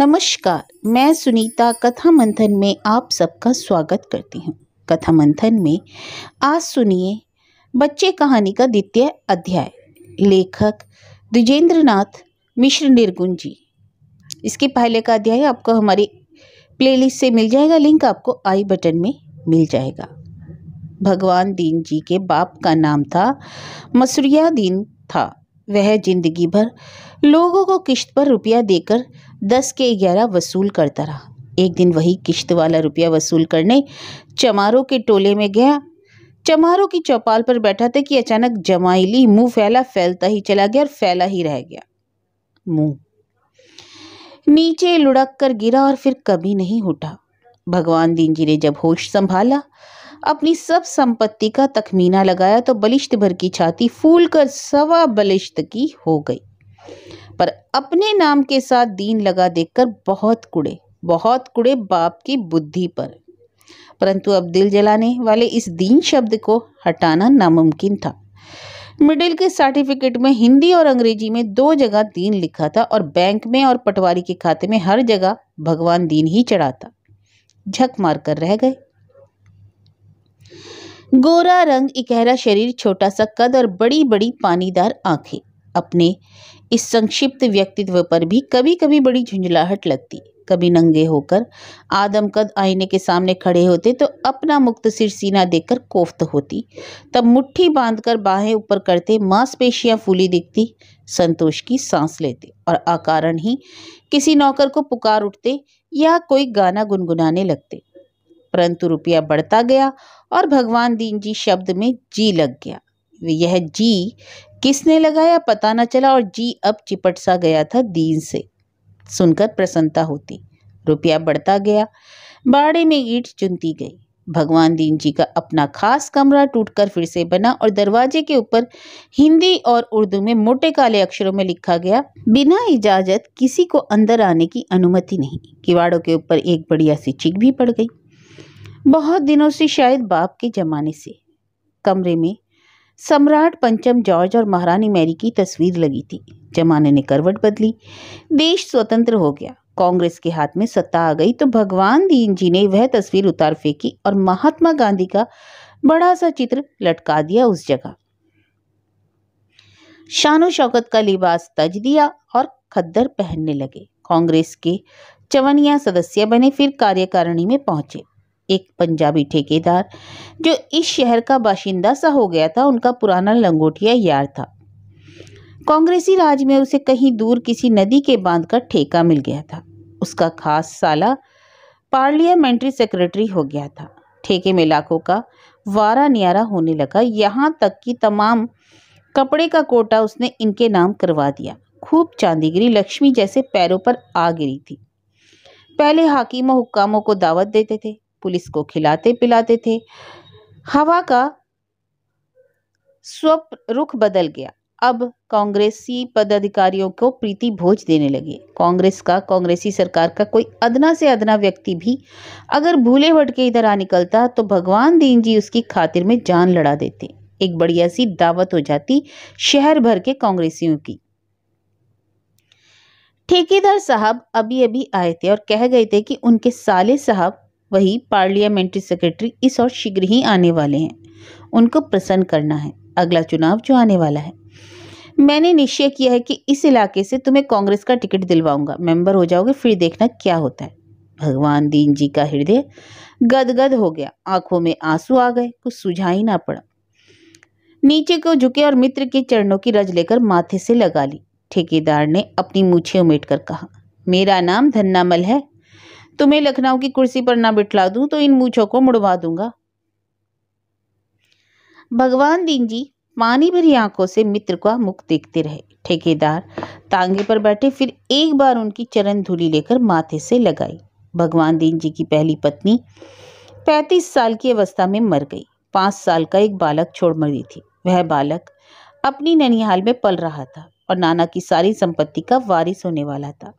नमस्कार मैं सुनीता कथा मंथन में आप सबका स्वागत करती हूँ कथा मंथन में आज सुनिए बच्चे कहानी का द्वितीय अध्याय लेखक द्विजेंद्रनाथ मिश्र निर्गुण जी इसके पहले का अध्याय आपको हमारी प्लेलिस्ट से मिल जाएगा लिंक आपको आई बटन में मिल जाएगा भगवान दीन जी के बाप का नाम था मसुरिया दीन था वह जिंदगी भर लोगों को किश्त पर रुपया देकर दस के ग्यारह वसूल करता रहा एक दिन वही किश्त वाला रुपया वसूल करने चमारों के टोले में गया चमारों की चौपाल पर बैठा था कि अचानक जमाइली मुंह फैला फैलता ही चला गया और फैला ही रह गया मुंह नीचे लुढ़क कर गिरा और फिर कभी नहीं उठा भगवान दीन जी ने जब होश संभाला अपनी सब संपत्ति का तखमीना लगाया तो बलिश्त भर की छाती फूल कर सवा बलिश्त की हो गई पर अपने नाम के साथ दीन लगा देखकर बहुत कुड़े बहुत कुड़े बाप की बुद्धि पर परंतु अब दिल जलाने वाले इस दीन शब्द को हटाना नामुमकिन था मिडिल के सर्टिफिकेट में हिंदी और अंग्रेजी में दो जगह दीन लिखा था और बैंक में और पटवारी के खाते में हर जगह भगवान दीन ही चढ़ा था झक मार कर रह गए गोरा रंग इकहरा शरीर छोटा सा कद और बड़ी बड़ी पानीदार आंखें अपने इस संक्षिप्त व्यक्तित्व पर भी कभी कभी बड़ी झुंझलाहट लगती कभी नंगे होकर आदम कद आईने के सामने खड़े होते तो अपना मुक्त सिर सीना देखकर कोफ्त होती तब मुट्ठी बांधकर बाहें ऊपर करते मांसपेशियां फूली दिखती संतोष की सांस लेते और आकारण ही किसी नौकर को पुकार उठते या कोई गाना गुनगुनाने लगते परंतु रुपया बढ़ता गया और भगवान दीन जी शब्द में जी लग गया यह जी किसने लगाया पता न चला और जी अब चिपट सा गया था दीन से सुनकर प्रसन्नता होती रुपया बढ़ता गया बाड़े में ईट चुनती गई भगवान दीन जी का अपना खास कमरा टूटकर फिर से बना और दरवाजे के ऊपर हिंदी और उर्दू में मोटे काले अक्षरों में लिखा गया बिना इजाजत किसी को अंदर आने की अनुमति नहीं किवाड़ों के ऊपर एक बढ़िया सी चिक भी पड़ गई बहुत दिनों से शायद बाप के जमाने से कमरे में सम्राट पंचम जॉर्ज और महारानी मैरी की तस्वीर लगी थी जमाने ने करवट बदली देश स्वतंत्र हो गया कांग्रेस के हाथ में सत्ता आ गई तो भगवान दीन जी ने वह तस्वीर उतार फेंकी और महात्मा गांधी का बड़ा सा चित्र लटका दिया उस जगह शानो शौकत का लिबास तज दिया और खद्दर पहनने लगे कांग्रेस के चवनिया सदस्य बने फिर कार्यकारिणी में पहुंचे एक पंजाबी ठेकेदार जो इस शहर का बाशिंदा सा हो गया था उनका पुराना लंगोटिया यार था कांग्रेसी राज में उसे कहीं दूर किसी नदी के बांध का ठेका मिल गया था उसका खास साला पार्लियामेंट्री सेक्रेटरी हो गया था ठेके में लाखों का वारा नियारा होने लगा यहाँ तक कि तमाम कपड़े का कोटा उसने इनके नाम करवा दिया खूब चांदीगिरी लक्ष्मी जैसे पैरों पर आ गिरी थी पहले हाकिमों हुक्कामों को दावत देते थे पुलिस को खिलाते पिलाते थे हवा का स्वप्न रुख बदल गया अब कांग्रेसी पदाधिकारियों को प्रीति भोज देने लगे कांग्रेस का कांग्रेसी सरकार का कोई अदना से अदना व्यक्ति भी अगर भूले भटके इधर आ निकलता तो भगवान दीन जी उसकी खातिर में जान लड़ा देते एक बढ़िया सी दावत हो जाती शहर भर के कांग्रेसियों की ठेकेदार साहब अभी अभी आए थे और कह गए थे कि उनके साले साहब वही पार्लियामेंट्री सेक्रेटरी इस और शीघ्र ही आने वाले हैं उनको प्रसन्न करना है अगला चुनाव जो आने वाला है मैंने निश्चय किया है कि इस इलाके से तुम्हें कांग्रेस का टिकट दिलवाऊंगा मेंबर हो जाओगे फिर देखना क्या होता है भगवान दीन जी का हृदय गदगद हो गया आंखों में आंसू आ गए कुछ सुझा ही ना पड़ा नीचे को झुके और मित्र के चरणों की रज लेकर माथे से लगा ली ठेकेदार ने अपनी मूछे उमेट कहा मेरा नाम धन्नामल है तुम्हें लखनऊ की कुर्सी पर ना बिठला दूं तो इन मूछों को मुड़वा दूंगा भगवान दीन जी पानी भरी आंखों से मित्र का मुख देखते रहे ठेकेदार तांगे पर बैठे फिर एक बार उनकी चरण धूली लेकर माथे से लगाई भगवान दीन जी की पहली पत्नी पैंतीस साल की अवस्था में मर गई पांच साल का एक बालक छोड़ मरी थी वह बालक अपनी ननिहाल में पल रहा था और नाना की सारी संपत्ति का वारिस होने वाला था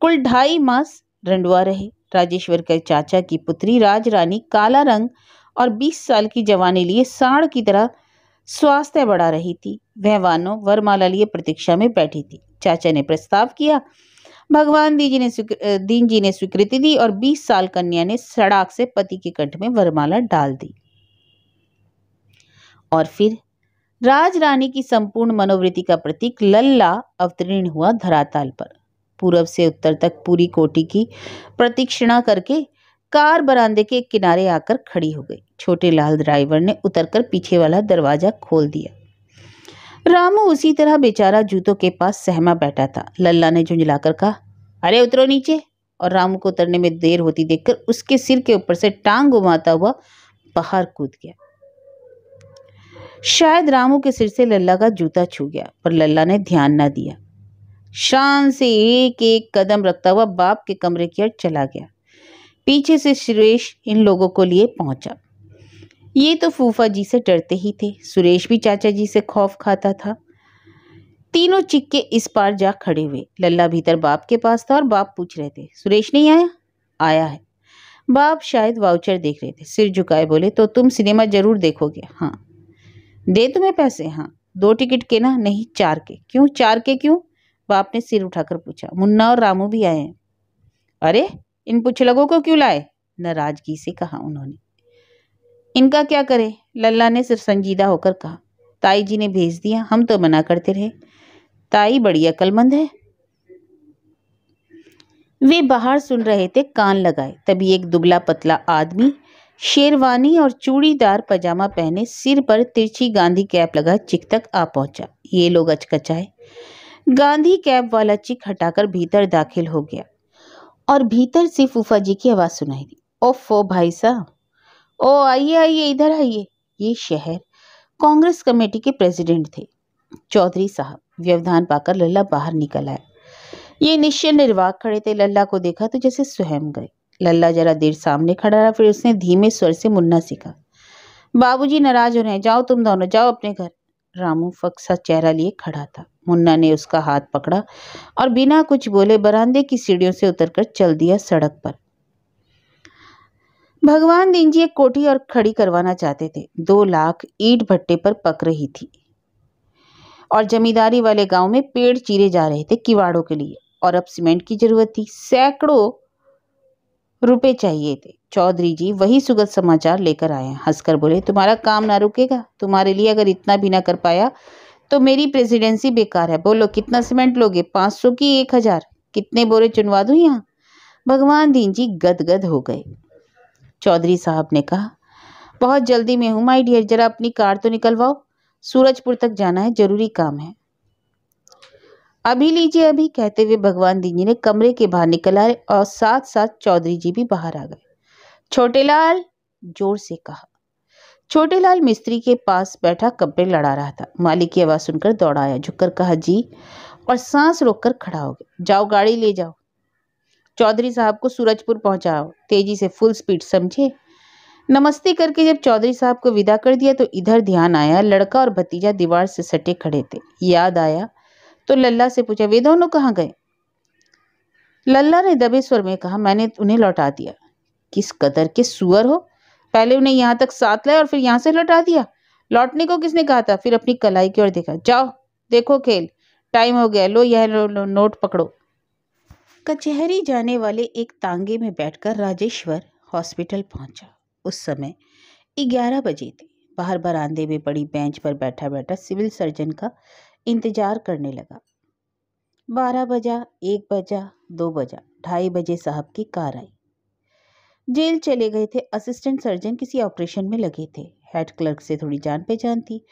कुल ढाई मास रंडवा रहे राजेश्वर के चाचा की पुत्री राज रानी काला रंग और 20 साल की जवानी लिए साढ़ की तरह स्वास्थ्य बढ़ा रही थी वह वानो वरमाला लिए प्रतीक्षा में बैठी थी चाचा ने प्रस्ताव किया भगवान दीजी ने दीन जी ने स्वीकृति दी और 20 साल कन्या ने सड़ाक से पति के कंठ में वरमाला डाल दी और फिर राज रानी की संपूर्ण मनोवृत्ति का प्रतीक लल्ला अवतीर्ण हुआ धराताल पर पूरब से उत्तर तक पूरी कोटी की प्रतीक्षिणा करके कार बरामदे के किनारे आकर खड़ी हो गई छोटे लाल ड्राइवर ने उतरकर पीछे वाला दरवाजा खोल दिया रामू उसी तरह बेचारा जूतों के पास सहमा बैठा था लल्ला ने झुंझलाकर कहा अरे उतरो नीचे और रामू को उतरने में देर होती देखकर उसके सिर के ऊपर से टांग घुमाता हुआ बाहर कूद गया शायद रामू के सिर से लल्ला का जूता छू गया पर लल्ला ने ध्यान ना दिया शान से एक एक कदम रखता हुआ बाप के कमरे की ओर चला गया पीछे से सुरेश इन लोगों को लिए पहुंचा ये तो फूफा जी से डरते ही थे सुरेश भी चाचा जी से खौफ खाता था तीनों चिक्के इस पार जा खड़े हुए लल्ला भीतर बाप के पास था और बाप पूछ रहे थे सुरेश नहीं आया आया है बाप शायद वाउचर देख रहे थे सिर झुकाए बोले तो तुम सिनेमा जरूर देखोगे हाँ दे तुम्हें पैसे हाँ दो टिकट के ना नहीं चार के क्यों चार के क्यों बाप ने सिर उठाकर पूछा मुन्ना और रामू भी आए हैं अरे इन पुछलगों को क्यों लाए नाराजगी से कहा उन्होंने इनका क्या करें लल्ला ने सिर्फ संजीदा होकर कहा ताई जी ने भेज दिया हम तो मना करते रहे ताई बड़ी अकलमंद है वे बाहर सुन रहे थे कान लगाए तभी एक दुबला पतला आदमी शेरवानी और चूड़ीदार पजामा पहने सिर पर तिरछी गांधी कैप लगा चिकतक आ पहुंचा ये लोग अचकचाए गांधी कैब वाला चिक हटाकर भीतर दाखिल हो गया और भीतर से फूफा जी की आवाज़ सुनाई दी ओफो भाई साहब ओ आइए आइए इधर आइए ये शहर कांग्रेस कमेटी के प्रेसिडेंट थे चौधरी साहब व्यवधान पाकर लल्ला बाहर निकल आया ये निश्चय निर्वाह खड़े थे लल्ला को देखा तो जैसे स्वयं गए लल्ला जरा देर सामने खड़ा रहा फिर उसने धीमे स्वर से मुन्ना सीखा बाबूजी नाराज हो रहे हैं जाओ तुम दोनों जाओ अपने घर रामू फक सा चेहरा लिए खड़ा था मुन्ना ने उसका हाथ पकड़ा और बिना कुछ बोले बरामदे की सीढ़ियों से उतरकर चल दिया सड़क पर भगवान दीन जी एक कोठी और खड़ी करवाना चाहते थे दो लाख ईट भट्टे पर पक रही थी और जमींदारी वाले गांव में पेड़ चीरे जा रहे थे किवाड़ों के लिए और अब सीमेंट की जरूरत थी सैकड़ों रुपए चाहिए थे चौधरी जी वही सुगत समाचार लेकर आए हंसकर बोले तुम्हारा काम ना रुकेगा तुम्हारे लिए अगर इतना भी ना कर पाया तो मेरी प्रेसिडेंसी बेकार है बोलो कितना सीमेंट लोगे पाँच सौ की एक हज़ार कितने बोरे चुनवा दूँ यहाँ भगवान दीन जी गदगद हो गए चौधरी साहब ने कहा बहुत जल्दी में हूँ माई डियर जरा अपनी कार तो निकलवाओ सूरजपुर तक जाना है जरूरी काम है अभी लीजिए अभी कहते हुए भगवान दीन जी ने कमरे के बाहर निकल आए और साथ साथ चौधरी जी भी बाहर आ गए छोटेलाल जोर से कहा छोटेलाल मिस्त्री के पास बैठा कपड़े लड़ा रहा था मालिक की आवाज़ सुनकर दौड़ाया झुककर कहा जी और सांस रोककर खड़ा हो गया जाओ गाड़ी ले जाओ चौधरी साहब को सूरजपुर पहुंचाओ तेजी से फुल स्पीड समझे नमस्ते करके जब चौधरी साहब को विदा कर दिया तो इधर ध्यान आया लड़का और भतीजा दीवार से सटे खड़े थे याद आया तो लल्ला से पूछा वे दोनों कहाँ गए लल्ला ने दबे स्वर में कहा मैंने उन्हें लौटा दिया किस कदर के सुअर हो पहले उन्हें यहाँ तक साथ लाया और फिर यहाँ से लौटा दिया लौटने को किसने कहा था फिर अपनी कलाई की ओर देखा जाओ देखो खेल टाइम हो गया लो यह लो, लो, नोट पकड़ो कचहरी जाने वाले एक तांगे में बैठकर राजेश्वर हॉस्पिटल पहुंचा उस समय ग्यारह बजे थे बाहर बरामदे में बड़ी बेंच पर बैठा बैठा सिविल सर्जन का इंतजार करने लगा बारह बजा एक बजा दो बजा ढाई बजे साहब की कार आई जेल चले गए थे असिस्टेंट सर्जन किसी ऑपरेशन में लगे थे हेड क्लर्क से थोड़ी जान पहचान थी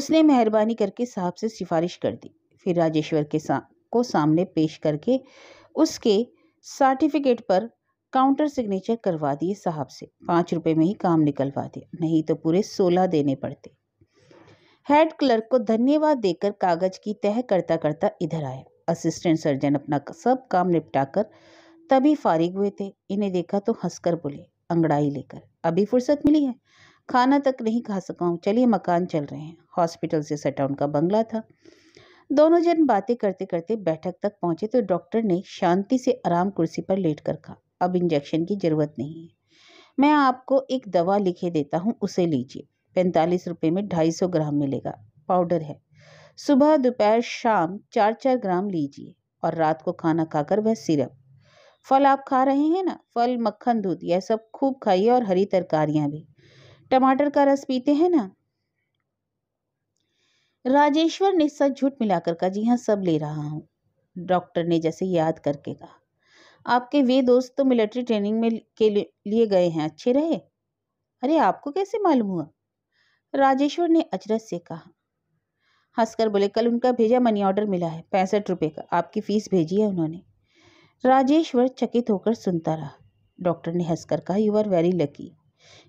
उसने मेहरबानी करके साहब से सिफारिश कर दी फिर राजेश्वर के सा, को सामने पेश करके उसके सर्टिफिकेट पर काउंटर सिग्नेचर करवा दिए साहब से पाँच रुपये में ही काम निकलवा दिया नहीं तो पूरे सोलह देने पड़ते हेड क्लर्क को धन्यवाद देकर कागज की तह करता करता इधर आया असिस्टेंट सर्जन अपना सब काम निपटाकर तभी फारिग हुए थे इन्हें देखा तो हंसकर बोले अंगड़ाई लेकर अभी फुर्सत मिली है खाना तक नहीं खा सका हूँ चलिए मकान चल रहे हैं हॉस्पिटल से सटा उनका बंगला था दोनों जन बातें करते करते बैठक तक पहुंचे तो डॉक्टर ने शांति से आराम कुर्सी पर लेट कर कहा अब इंजेक्शन की ज़रूरत नहीं है मैं आपको एक दवा लिखे देता हूँ उसे लीजिए पैंतालीस रुपये में ढाई सौ ग्राम मिलेगा पाउडर है सुबह दोपहर शाम चार चार ग्राम लीजिए और रात को खाना खाकर वह सिरप फल आप खा रहे हैं ना फल मक्खन दूध यह सब खूब खाइए और हरी तरकारियां भी टमाटर का रस पीते हैं ना राजेश्वर ने सच झूठ मिलाकर कहा जी हाँ सब ले रहा हूँ डॉक्टर ने जैसे याद करके कहा आपके वे दोस्त तो मिलिट्री ट्रेनिंग में के लिए गए हैं अच्छे रहे अरे आपको कैसे मालूम हुआ राजेश्वर ने अचरज से कहा हंसकर बोले कल उनका भेजा मनी ऑर्डर मिला है पैंसठ रुपये का आपकी फ़ीस भेजी है उन्होंने राजेश्वर चकित होकर सुनता रहा डॉक्टर ने हंसकर कहा यू आर वेरी लकी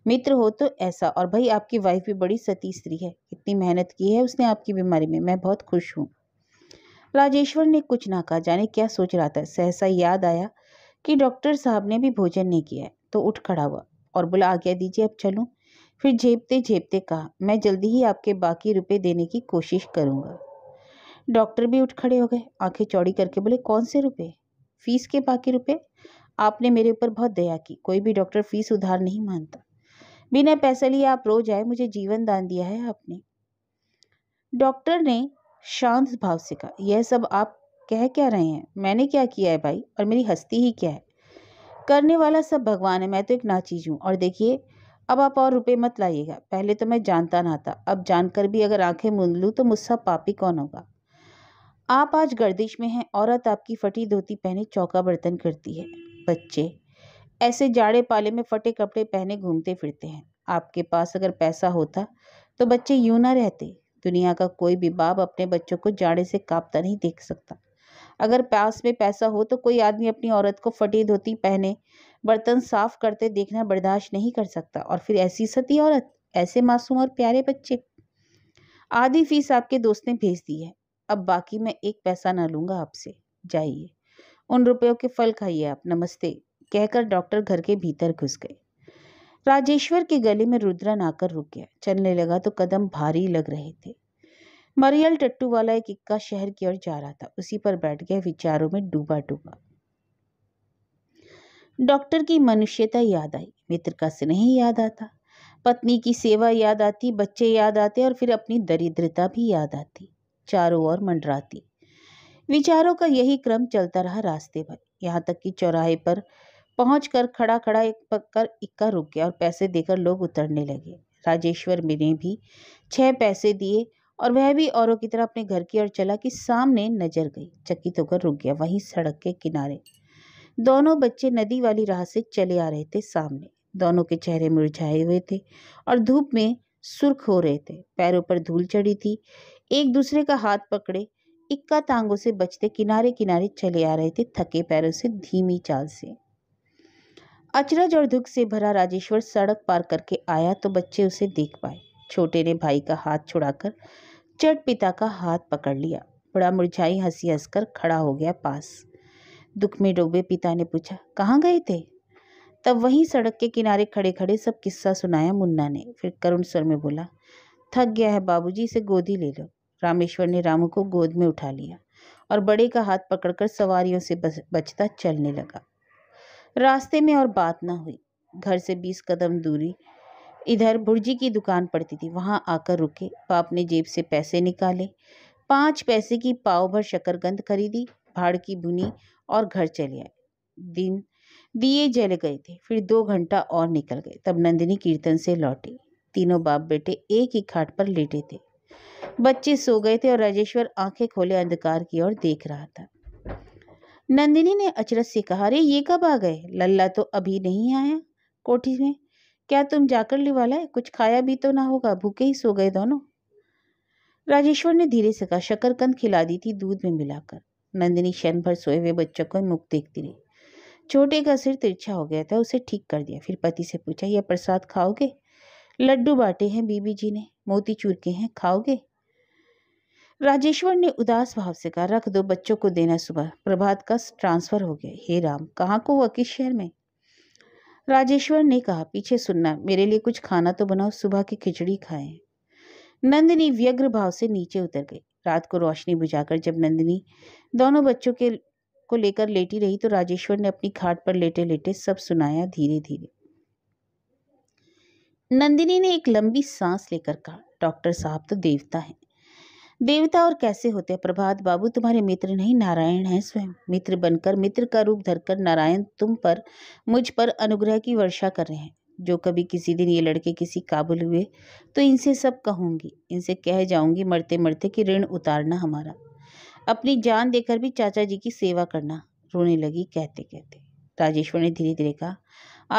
मित्र हो तो ऐसा और भाई आपकी वाइफ भी बड़ी सती स्त्री है कितनी मेहनत की है उसने आपकी बीमारी में मैं बहुत खुश हूँ राजेश्वर ने कुछ ना कहा जाने क्या सोच रहा था सहसा याद आया कि डॉक्टर साहब ने भी भोजन नहीं किया है तो उठ खड़ा हुआ और बोला आज्ञा दीजिए अब चलूँ फिर झेपते झेपते कहा मैं जल्दी ही आपके बाकी रुपये देने की कोशिश करूँगा डॉक्टर भी उठ खड़े हो गए आंखें चौड़ी करके बोले कौन से रुपये फीस के बाकी रुपए आपने मेरे ऊपर बहुत दया की कोई भी डॉक्टर फीस उधार नहीं मानता बिना पैसे लिए आप रोज आए मुझे जीवन दान दिया है आपने डॉक्टर ने शांत भाव से कहा यह सब आप कह क्या रहे हैं मैंने क्या किया है भाई और मेरी हस्ती ही क्या है करने वाला सब भगवान है मैं तो एक नाचीज हूँ और देखिए अब आप और रुपए मत लाइएगा पहले तो मैं जानता ना था अब जानकर भी अगर आंखें मूंद लूँ तो मुझसे पापी कौन होगा आप आज गर्दिश में हैं औरत आपकी फटी धोती पहने चौका बर्तन करती है बच्चे ऐसे जाड़े पाले में फटे कपड़े पहने घूमते फिरते हैं आपके पास अगर पैसा होता तो बच्चे यूं ना रहते दुनिया का कोई भी बाप अपने बच्चों को जाड़े से कांपता नहीं देख सकता अगर पास में पैसा हो तो कोई आदमी अपनी औरत को फटी धोती पहने बर्तन साफ करते देखना बर्दाश्त नहीं कर सकता और फिर ऐसी सती औरत ऐसे मासूम और प्यारे बच्चे आधी फीस आपके दोस्त ने भेज दी है अब बाकी मैं एक पैसा ना लूंगा आपसे जाइए उन रुपयों के फल खाइए आप नमस्ते कहकर डॉक्टर घर के भीतर घुस गए राजेश्वर के गले में रुद्रन आकर रुक गया चलने लगा तो कदम भारी लग रहे थे मरियल टट्टू वाला एक इक्का शहर की ओर जा रहा था उसी पर बैठ गया विचारों में डूबा डूबा डॉक्टर की मनुष्यता याद आई मित्र का स्नेह याद आता पत्नी की सेवा याद आती बच्चे याद आते और फिर अपनी दरिद्रता भी याद आती चारों ओर मंडराती विचारों का यही क्रम चलता रहा रास्ते भर यहाँ तक कि चौराहे पर पहुँच कर खड़ा खड़ा एक पककर इक्का रुक गया और पैसे देकर लोग उतरने लगे राजेश्वर ने भी छह पैसे दिए और वह भी औरों की तरह अपने घर की ओर चला कि सामने नजर गई चकित होकर रुक गया वहीं सड़क के किनारे दोनों बच्चे नदी वाली राह से चले आ रहे थे सामने दोनों के चेहरे मुरझाए हुए थे और धूप में सुर्ख हो रहे थे पैरों पर धूल चढ़ी थी एक दूसरे का हाथ पकड़े इक्का तांगों से बचते किनारे किनारे चले आ रहे थे थके पैरों से धीमी चाल से अचरज और दुख से भरा राजेश्वर सड़क पार करके आया तो बच्चे उसे देख पाए छोटे ने भाई का हाथ छुड़ाकर चट पिता का हाथ पकड़ लिया बड़ा मुरझाई हंसी हंसकर खड़ा हो गया पास दुख में डूबे पिता ने पूछा कहाँ गए थे तब वहीं सड़क के किनारे खड़े खड़े सब किस्सा सुनाया मुन्ना ने फिर करुण स्वर में बोला थक गया है बाबूजी इसे गोदी ले लो रामेश्वर ने रामू को गोद में उठा लिया और बड़े का हाथ पकड़कर सवारियों से बचता चलने लगा रास्ते में और बात ना हुई घर से बीस कदम दूरी इधर भुर्जी की दुकान पड़ती थी वहाँ आकर रुके बाप ने जेब से पैसे निकाले पाँच पैसे की पाव भर शकरगंद खरीदी भाड़ की बुनी और घर चले आए दिन दिए जल गए थे फिर दो घंटा और निकल गए तब नंदिनी कीर्तन से लौटी तीनों बाप बेटे एक ही खाट पर लेटे थे बच्चे सो गए थे और राजेश्वर आंखें खोले अंधकार की ओर देख रहा था नंदिनी ने अचरज से कहा रे ये कब आ गए लल्ला तो अभी नहीं आया कोठी में क्या तुम जाकर ले वाला है कुछ खाया भी तो ना होगा भूखे ही सो गए दोनों राजेश्वर ने धीरे से कहा शकरकंद खिला दी थी दूध में मिलाकर नंदिनी क्षण भर सोए हुए बच्चों को मुख देखती रही छोटे का सिर तिरछा हो गया था उसे ठीक कर दिया फिर पति से पूछा यह प्रसाद खाओगे लड्डू बांटे हैं बीबी जी ने मोती चूर के हैं खाओगे राजेश्वर ने उदास भाव से कहा रख दो बच्चों को देना सुबह प्रभात का ट्रांसफर हो गया हे राम कहाँ को हुआ किस शहर में राजेश्वर ने कहा पीछे सुनना मेरे लिए कुछ खाना तो बनाओ सुबह की खिचड़ी खाए नंदिनी व्यग्र भाव से नीचे उतर गई रात को रोशनी बुझाकर जब नंदिनी दोनों बच्चों के को लेकर लेटी रही तो राजेश्वर ने अपनी खाट पर लेटे लेटे सब सुनाया धीरे धीरे नंदिनी ने एक लंबी सांस लेकर कहा डॉक्टर साहब तो देवता हैं देवता और कैसे होते हैं प्रभात बाबू तुम्हारे मित्र नहीं नारायण हैं स्वयं मित्र बनकर मित्र का रूप धरकर नारायण तुम पर मुझ पर अनुग्रह की वर्षा कर रहे हैं जो कभी किसी दिन ये लड़के किसी काबुल हुए तो इनसे सब कहूँगी इनसे कह जाऊँगी मरते मरते कि ऋण उतारना हमारा अपनी जान देकर भी चाचा जी की सेवा करना रोने लगी कहते कहते राजेश्वर ने धीरे धीरे कहा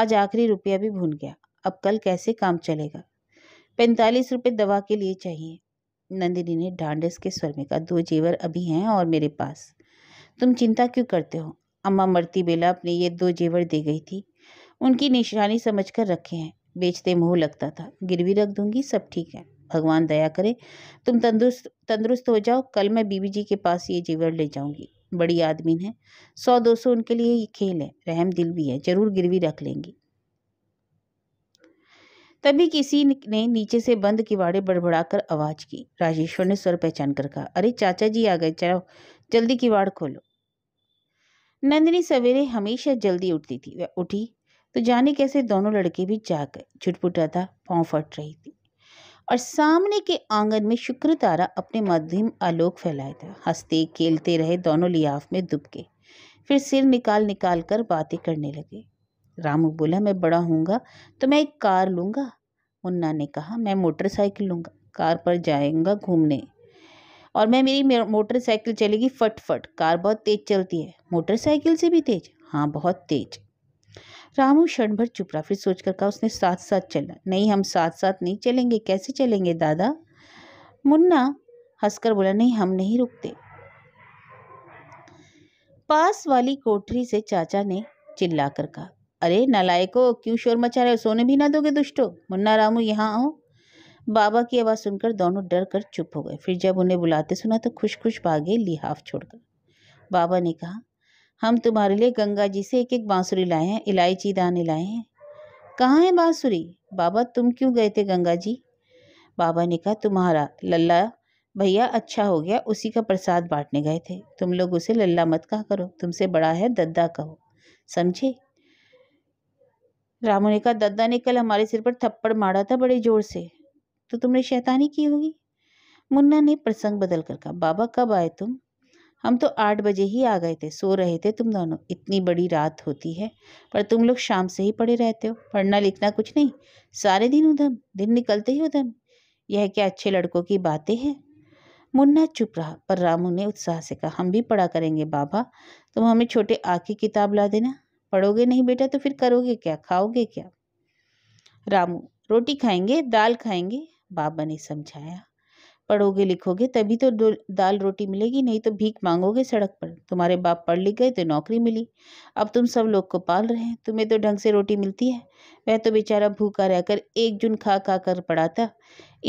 आज आखिरी रुपया भी भून गया अब कल कैसे काम चलेगा पैंतालीस रुपये दवा के लिए चाहिए नंदिनी ने डांडस के स्वर में कहा दो जेवर अभी हैं और मेरे पास तुम चिंता क्यों करते हो अम्मा मरती बेला अपने ये दो जेवर दे गई थी उनकी निशानी समझ कर रखे हैं बेचते मोह लगता था गिरवी रख दूंगी सब ठीक है भगवान दया करे तुम तंदुरुस्त तंदुरुस्त हो जाओ कल मैं बीबी जी के पास ये जेवर ले जाऊंगी बड़ी आदमी है सौ दो सौ उनके लिए ये खेल है रहम दिल भी है ज़रूर गिरवी रख लेंगी तभी किसी ने नीचे से बंद किवाड़े बड़बड़ाकर आवाज़ की राजेश्वर ने स्वर पहचान कर कहा अरे चाचा जी आ गए चलो जल्दी किवाड़ खोलो नंदिनी सवेरे हमेशा जल्दी उठती थी वह उठी तो जाने कैसे दोनों लड़के भी जाग गए छुटपुटा था पाँव फट रही थी और सामने के आंगन में शुक्र तारा अपने मध्यम आलोक फैलाया था हंसते खेलते रहे दोनों लियाफ में दुबके फिर सिर निकाल निकाल कर बातें करने लगे रामू बोला मैं बड़ा होऊंगा तो मैं एक कार लूँगा मुन्ना ने कहा मैं मोटरसाइकिल लूँगा कार पर जाएंगा घूमने और मैं मेरी मोटरसाइकिल चलेगी फटफट कार बहुत तेज़ चलती है मोटरसाइकिल से भी तेज हाँ बहुत तेज रामू क्षण भर चुप रहा फिर सोचकर कहा उसने साथ साथ चला नहीं हम साथ साथ नहीं चलेंगे कैसे चलेंगे दादा मुन्ना हंसकर बोला नहीं हम नहीं रुकते पास वाली कोठरी से चाचा ने चिल्लाकर कहा अरे नलायको क्यों शोर मचा रहे हो सोने भी ना दोगे दुष्टो मुन्ना रामू यहाँ आओ बाबा की आवाज़ सुनकर दोनों डर कर चुप हो गए फिर जब उन्हें बुलाते सुना तो खुश खुश भागे लिहाफ छोड़कर बाबा ने कहा हम तुम्हारे लिए गंगा जी से एक एक बांसुरी लाए हैं इलायची दाने लाए हैं कहाँ है बांसुरी बाबा तुम क्यों गए थे गंगा जी बाबा ने कहा तुम्हारा लल्ला भैया अच्छा हो गया उसी का प्रसाद बांटने गए थे तुम लोग उसे लल्ला मत कहा करो तुमसे बड़ा है दद्दा कहो समझे रामू ने कहा दद्दा ने कल हमारे सिर पर थप्पड़ मारा था बड़े जोर से तो तुमने शैतानी की होगी मुन्ना ने प्रसंग बदल कर कहा बाबा कब आए तुम हम तो आठ बजे ही आ गए थे सो रहे थे तुम दोनों इतनी बड़ी रात होती है पर तुम लोग शाम से ही पड़े रहते हो पढ़ना लिखना कुछ नहीं सारे दिन उधम दिन निकलते ही उधम यह क्या अच्छे लड़कों की बातें हैं मुन्ना चुप रहा पर रामू ने उत्साह से कहा हम भी पढ़ा करेंगे बाबा तुम हमें छोटे आके किताब ला देना पढ़ोगे नहीं बेटा तो फिर करोगे क्या खाओगे क्या रामू रोटी खाएंगे दाल खाएंगे बाबा ने समझाया पढ़ोगे लिखोगे तभी तो दाल रोटी मिलेगी नहीं तो भीख मांगोगे सड़क पर तुम्हारे बाप पढ़ लिख गए तो नौकरी मिली अब तुम सब लोग को पाल रहे हैं तुम्हें तो ढंग से रोटी मिलती है वह तो बेचारा भूखा रहकर एक जुन खा खा कर पड़ा था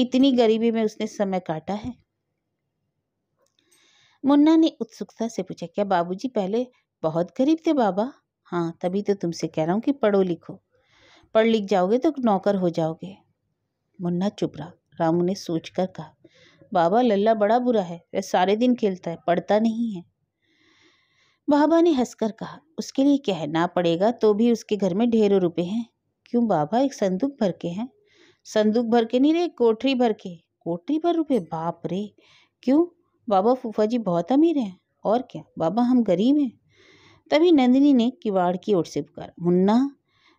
इतनी गरीबी में उसने समय काटा है मुन्ना ने उत्सुकता से पूछा क्या बाबूजी पहले बहुत गरीब थे बाबा हाँ तभी तो तुमसे कह रहा हूँ कि पढ़ो लिखो पढ़ लिख जाओगे तो नौकर हो जाओगे मुन्ना चुप रहा रामू ने सोच कर कहा बाबा लल्ला बड़ा बुरा है वह सारे दिन खेलता है पढ़ता नहीं है बाबा ने हंसकर कहा उसके लिए कहना पड़ेगा तो भी उसके घर में ढेरों रुपए हैं क्यों बाबा एक संदूक भर के हैं संदूक भर के नहीं रे कोठरी भर के कोठरी भर रुपए बाप रे क्यों बाबा फूफा जी बहुत अमीर हैं और क्या बाबा हम गरीब हैं तभी नंदिनी ने किवाड़ की ओर से पुकारा मुन्ना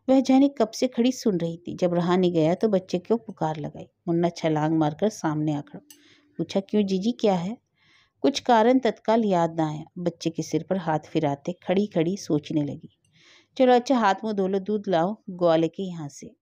वह जाने कब से खड़ी सुन रही थी जब रहा नहीं गया तो बच्चे को पुकार लगाई मुन्ना छलांग मारकर सामने आ खड़ा पूछा क्यों जीजी क्या है कुछ कारण तत्काल याद ना आया बच्चे के सिर पर हाथ फिराते खड़ी खड़ी सोचने लगी चलो अच्छा हाथ मुँह धो लो दूध लाओ ग्वाले के यहाँ से